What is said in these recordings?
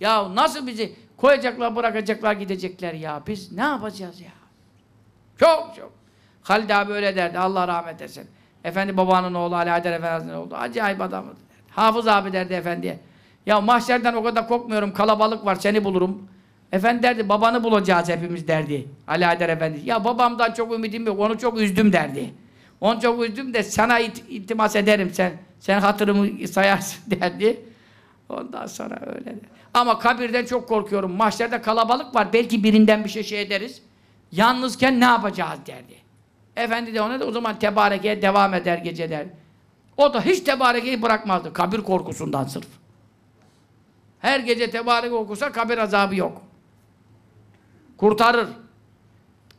Ya nasıl bizi koyacaklar, bırakacaklar, gidecekler ya. Biz ne yapacağız ya? Çok çok. Halid abi öyle derdi. Allah rahmet etsin. Efendi babanın oğlu Ali Haydar Efendi'nin oğlu. Acayip adamı Hafız abi derdi efendiye. Ya mahşerden o kadar korkmuyorum. Kalabalık var. Seni bulurum. Efendi derdi babanı bulacağız hepimiz derdi. Ali Haydar Efendi. Ya babamdan çok ümidim yok. Onu çok üzdüm derdi. Onu çok üzdüm de sana it iltimas ederim sen. Sen hatırımı sayarsın derdi. Ondan sonra öyle Ama kabirden çok korkuyorum. Mahşerde kalabalık var. Belki birinden bir şey şey ederiz. Yalnızken ne yapacağız derdi. Efendi de ona da o zaman tebarekeye devam eder geceler. O da hiç tebarekeyi bırakmazdı. Kabir korkusundan sırf. Her gece tebareke okusa kabir azabı yok. Kurtarır.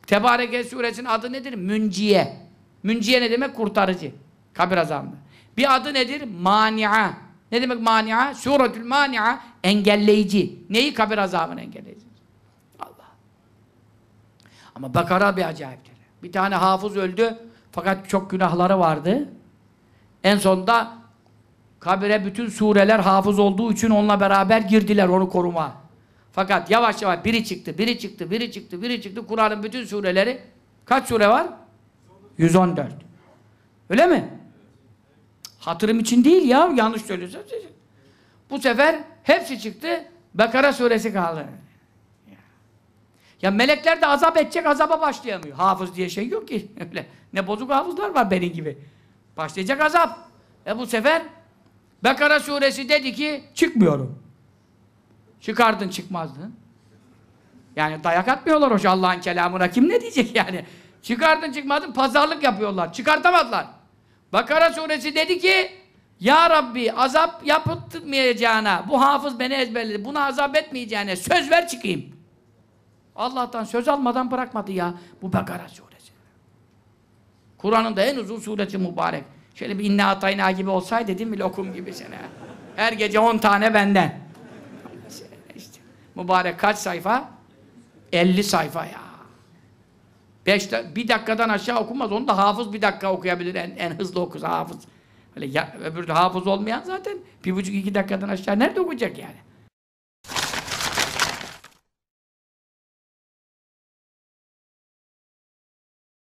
Tebareke suresinin adı nedir? Münciye. Münciye ne demek? Kurtarıcı. Kabir azabında. Bir adı nedir? Mani'a. Ne demek mania? Suretül mania engelleyici. Neyi kabir azabını engelleyici? Allah. Ama Bakara bir acayiptir. Bir tane hafız öldü fakat çok günahları vardı. En sonunda kabire bütün sureler hafız olduğu için onunla beraber girdiler onu koruma. Fakat yavaş yavaş biri çıktı, biri çıktı, biri çıktı, biri çıktı. Kur'an'ın bütün sureleri kaç sure var? 114. Öyle mi? Hatırım için değil ya. Yanlış söylüyorsun. Bu sefer hepsi çıktı. Bekara suresi kaldı. Ya melekler de azap edecek azaba başlayamıyor. Hafız diye şey yok ki. Öyle. Ne bozuk hafızlar var benim gibi. Başlayacak azap. E bu sefer Bekara suresi dedi ki çıkmıyorum. Çıkardın çıkmazdın. Yani dayak atmıyorlar hoca Allah'ın kelamına. Kim ne diyecek yani? Çıkardın çıkmadın pazarlık yapıyorlar. Çıkartamadılar. Bakara suresi dedi ki Ya Rabbi azap yapıtmayacağına bu hafız beni ezberledi. Buna azap etmeyeceğine söz ver çıkayım. Allah'tan söz almadan bırakmadı ya bu Bakara suresi. Kur'an'ın da en uzun suresi mübarek. Şöyle bir inna atayna gibi olsaydı değil mi lokum gibi sene. Her gece on tane benden. İşte, mübarek kaç sayfa? 50 sayfa ya. Beş, bir dakikadan aşağı okunmaz. Onu da hafız bir dakika okuyabilir. En, en hızlı okusa hafız. Öyle ya, öbür de hafız olmayan zaten bir buçuk iki dakikadan aşağı nerede okuyacak yani?